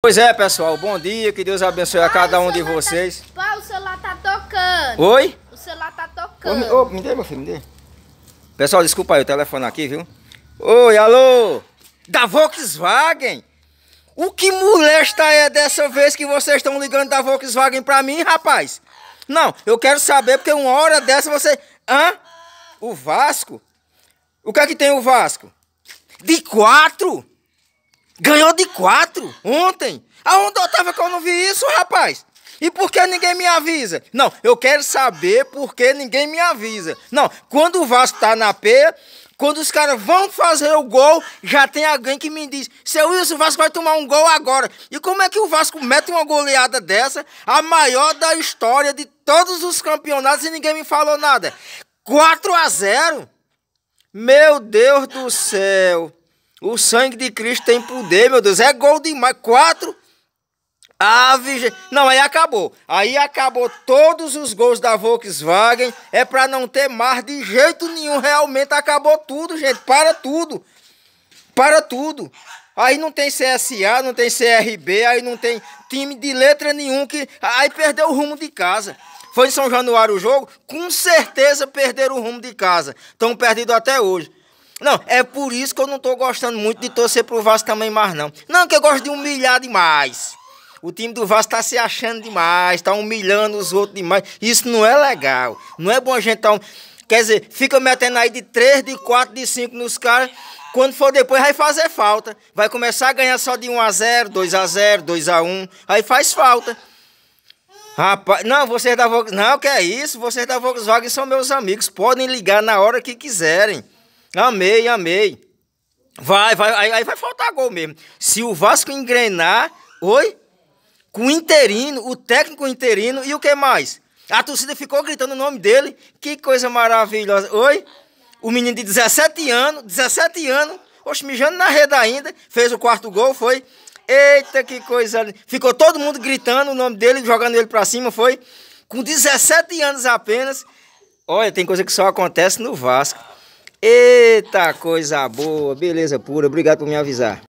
Pois é, pessoal, bom dia, que Deus abençoe a cada um de vocês. Tá... Pai, o celular tá tocando. Oi? O celular tá tocando. Ô, me, ô, me dê, meu filho, me dê. Pessoal, desculpa aí o telefone aqui, viu? Oi, alô, da Volkswagen? O que molesta é dessa vez que vocês estão ligando da Volkswagen pra mim, rapaz? Não, eu quero saber, porque uma hora dessa você... Hã? O Vasco? O que é que tem o Vasco? De quatro? Ganhou de quatro ontem. Aonde eu tava que eu não vi isso, rapaz? E por que ninguém me avisa? Não, eu quero saber por que ninguém me avisa. Não, quando o Vasco tá na P, quando os caras vão fazer o gol, já tem alguém que me diz: seu Wilson, o Vasco vai tomar um gol agora. E como é que o Vasco mete uma goleada dessa, a maior da história de todos os campeonatos, e ninguém me falou nada? 4 a 0? Meu Deus do céu! O sangue de Cristo tem poder, meu Deus. É gol demais. Quatro. Ave. Ah, não, aí acabou. Aí acabou todos os gols da Volkswagen. É para não ter mais de jeito nenhum. Realmente acabou tudo, gente. Para tudo. Para tudo. Aí não tem CSA, não tem CRB, aí não tem time de letra nenhum que. Aí perdeu o rumo de casa. Foi em São Januário o jogo, com certeza perderam o rumo de casa. Estão perdidos até hoje. Não, é por isso que eu não tô gostando muito de torcer pro Vasco também mais, não. Não, que eu gosto de humilhar demais. O time do Vasco tá se achando demais, tá humilhando os outros demais. Isso não é legal. Não é bom a gente tá. Um... Quer dizer, fica metendo aí de 3, de 4, de 5 nos caras. Quando for depois, vai fazer falta. Vai começar a ganhar só de 1 a 0 2 a 0 2 a 1 Aí faz falta. Rapaz, não, vocês da Volkswagen. Não, que é isso? Vocês da Volkswagen são meus amigos. Podem ligar na hora que quiserem. Amei, amei. Vai, vai, aí, aí vai faltar gol mesmo. Se o Vasco engrenar, oi? Com o interino, o técnico interino e o que mais? A torcida ficou gritando o nome dele. Que coisa maravilhosa. Oi? O menino de 17 anos, 17 anos, oxe, mijando na rede ainda, fez o quarto gol, foi. Eita, que coisa. Ficou todo mundo gritando o nome dele, jogando ele pra cima, foi. Com 17 anos apenas. Olha, tem coisa que só acontece no Vasco. Eita, coisa boa, beleza pura, obrigado por me avisar.